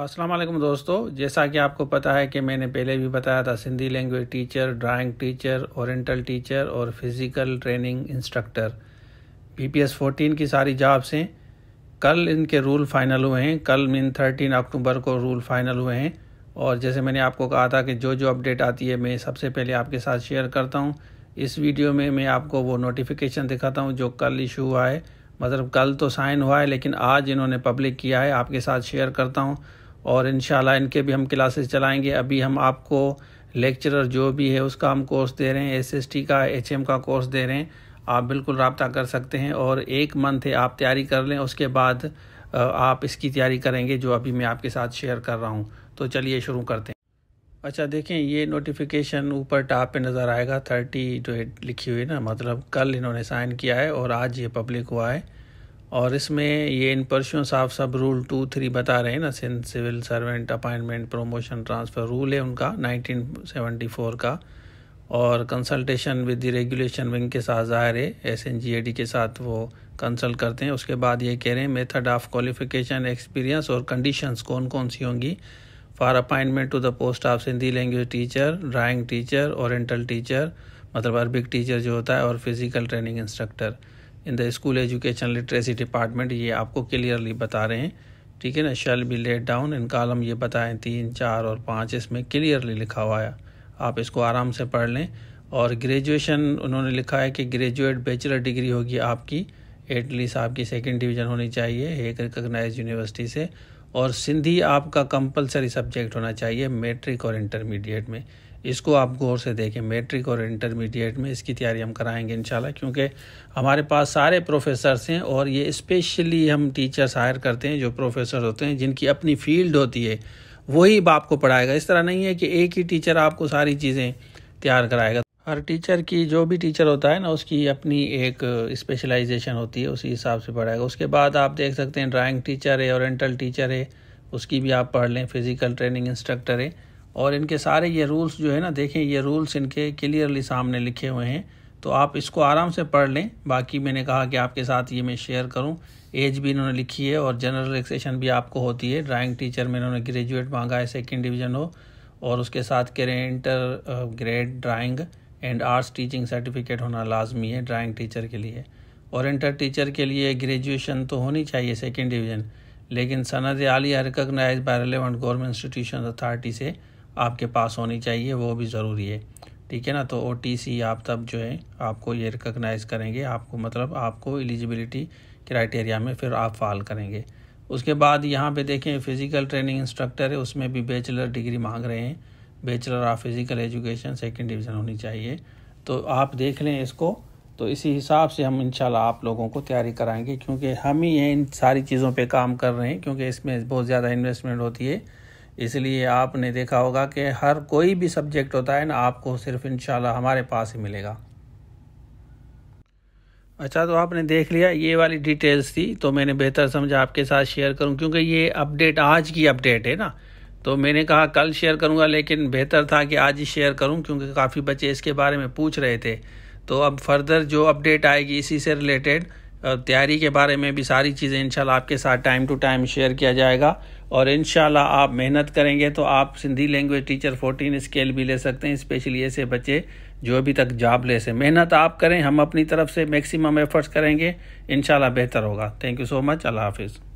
असलम दोस्तों जैसा कि आपको पता है कि मैंने पहले भी बताया था Sindhi language teacher drawing teacher oriental teacher और physical training instructor B P S fourteen की सारी जॉब्स हैं कल इनके रूल फाइनल हुए हैं कल मीन थर्टीन अक्टूबर को रूल फाइनल हुए हैं और जैसे मैंने आपको कहा था कि जो जो अपडेट आती है मैं सबसे पहले आपके साथ शेयर करता हूँ इस वीडियो में मैं आपको वो नोटिफिकेशन दिखाता हूँ जो कल इशू हुआ है मतलब कल तो साइन हुआ है लेकिन आज इन्होंने पब्लिक किया है आपके साथ शेयर करता हूँ और इन इनके भी हम क्लासेस चलाएँगे अभी हम आपको लेक्चरर जो भी है उसका हम कोर्स दे रहे हैं एसएसटी का एचएम का कोर्स दे रहे हैं आप बिल्कुल रबता कर सकते हैं और एक मंथ है आप तैयारी कर लें उसके बाद आप इसकी तैयारी करेंगे जो अभी मैं आपके साथ शेयर कर रहा हूँ तो चलिए शुरू करते हैं अच्छा देखें ये नोटिफिकेशन ऊपर टॉप पे नज़र आएगा थर्टी जो लिखी हुई ना मतलब कल इन्होंने साइन किया है और आज ये पब्लिक हुआ है और इसमें ये इन परसों साफ सब रूल टू थ्री बता रहे हैं ना Sindh civil servant appointment promotion transfer rule है उनका 1974 का और consultation with the regulation wing के साथ ज़ाहिर है एस के साथ वो कंसल्ट करते हैं उसके बाद ये कह रहे हैं मेथड ऑफ क्वालिफिकेशन एक्सपीरियंस और कंडीशंस कौन कौन सी होंगी for appointment to the post of Sindhi language teacher drawing teacher oriental teacher मतलब अरबिक टीचर जो होता है और physical training instructor in the school education literacy department ये आपको क्लियरली बता रहे हैं ठीक है ना shall be laid down in column ये बताएं तीन चार और पाँच इसमें क्लियरली लिखा हुआ है आप इसको आराम से पढ़ लें और ग्रेजुएशन उन्होंने लिखा है कि ग्रेजुएट बैचलर डिग्री होगी आपकी एटलीस्ट आपकी सेकेंड डिवीज़न होनी चाहिए एक रिकगनाइज यूनिवर्सिटी से और सिंधी आपका कंपलसरी सब्जेक्ट होना चाहिए मेट्रिक और इंटरमीडिएट में इसको आप गौर से देखें मैट्रिक और इंटरमीडिएट में इसकी तैयारी हम कराएंगे इन क्योंकि हमारे पास सारे प्रोफेसर्स हैं और ये स्पेशली हम टीचर्स हायर करते हैं जो प्रोफेसर होते हैं जिनकी अपनी फील्ड होती है वही आपको पढ़ाएगा इस तरह नहीं है कि एक ही टीचर आपको सारी चीज़ें तैयार कराएगा हर टीचर की जो भी टीचर होता है ना उसकी अपनी एक स्पेशलाइजेशन होती है उसी हिसाब से पढ़ाएगा उसके बाद आप देख सकते हैं ड्राइंग टीचर है ओरेंटल टीचर है उसकी भी आप पढ़ लें फिज़िकल ट्रेनिंग इंस्ट्रक्टर है और इनके सारे ये रूल्स जो है ना देखें ये रूल्स इनके क्लियरली सामने लिखे हुए हैं तो आप इसको आराम से पढ़ लें बाकी मैंने कहा कि आपके साथ ये मैं शेयर करूं एज भी इन्होंने लिखी है और जनरल एक्सेशन भी आपको होती है ड्राइंग टीचर में इन्होंने ग्रेजुएट मांगा है सेकेंड डिवीज़न हो और उसके साथ कह रहे हैं inter grade drawing and arts teaching certificate होना लाजमी है ड्राइंग टीचर के लिए और इंटर टीचर के लिए ग्रेजुएशन तो होनी चाहिए सेकेंड डिवीज़न लेकिन सनद आलिया recognised by relevant government institution authority से आपके पास होनी चाहिए वो भी ज़रूरी है ठीक है ना तो ओ आप तब जो है आपको ये रिकगनाइज़ करेंगे आपको मतलब आपको एलिजिबिलिटी क्राइटेरिया में फिर आप फाल करेंगे उसके बाद यहाँ पे देखें फ़िज़िकल ट्रेनिंग इंस्ट्रक्टर है उसमें भी बैचलर डिग्री मांग रहे हैं bachelor of physical education second division होनी चाहिए तो आप देख लें इसको तो इसी हिसाब से हम इंशाल्लाह आप लोगों को तैयारी कराएंगे क्योंकि हम ही हैं इन सारी चीज़ों पे काम कर रहे हैं क्योंकि इसमें बहुत ज़्यादा इन्वेस्टमेंट होती है इसलिए आपने देखा होगा कि हर कोई भी सब्जेक्ट होता है ना आपको सिर्फ इन हमारे पास ही मिलेगा अच्छा तो आपने देख लिया ये वाली डिटेल्स थी तो मैंने बेहतर समझा आपके साथ शेयर करूं क्योंकि ये अपडेट आज की अपडेट है ना तो मैंने कहा कल शेयर करूंगा लेकिन बेहतर था कि आज ही शेयर करूं क्योंकि काफ़ी बच्चे इसके बारे में पूछ रहे थे तो अब फर्दर जो अपडेट आएगी इसी से रिलेटेड तैयारी के बारे में भी सारी चीज़ें इनशाला आपके साथ टाइम टू टाइम शेयर किया जाएगा और इन आप मेहनत करेंगे तो आप Sindhi language teacher fourteen scale भी ले सकते हैं स्पेशली ऐसे बच्चे जो अभी तक जॉब ले से मेहनत आप करें हम अपनी तरफ से मैक्सिमम एफर्ट्स करेंगे इन बेहतर होगा थैंक यू सो मच अल्लाह हाफिज़